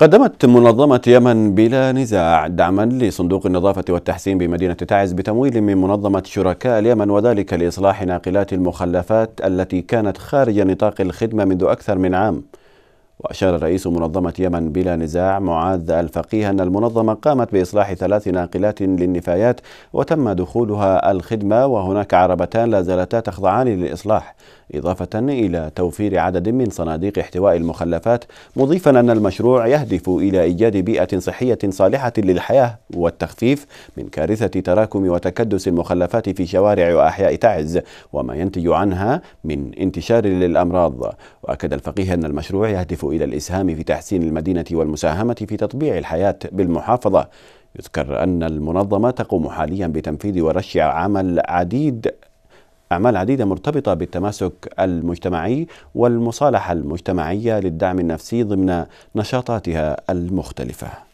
قدمت منظمة يمن بلا نزاع دعما لصندوق النظافة والتحسين بمدينة تعز بتمويل من منظمة شركاء اليمن وذلك لإصلاح ناقلات المخلفات التي كانت خارج نطاق الخدمة منذ أكثر من عام وأشار رئيس منظمة يمن بلا نزاع معاذ الفقيه أن المنظمة قامت بإصلاح ثلاث ناقلات للنفايات وتم دخولها الخدمة وهناك عربتان لا زالتا تخضعان للإصلاح إضافة إلى توفير عدد من صناديق احتواء المخلفات مضيفا أن المشروع يهدف إلى إيجاد بيئة صحية صالحة للحياة والتخفيف من كارثة تراكم وتكدس المخلفات في شوارع وأحياء تعز وما ينتج عنها من انتشار للأمراض وأكد الفقيه أن المشروع يهدف إلى الإسهام في تحسين المدينة والمساهمة في تطبيع الحياة بالمحافظة يذكر أن المنظمة تقوم حاليا بتنفيذ ورش عمل عديد أعمال عديدة مرتبطة بالتماسك المجتمعي والمصالحة المجتمعية للدعم النفسي ضمن نشاطاتها المختلفة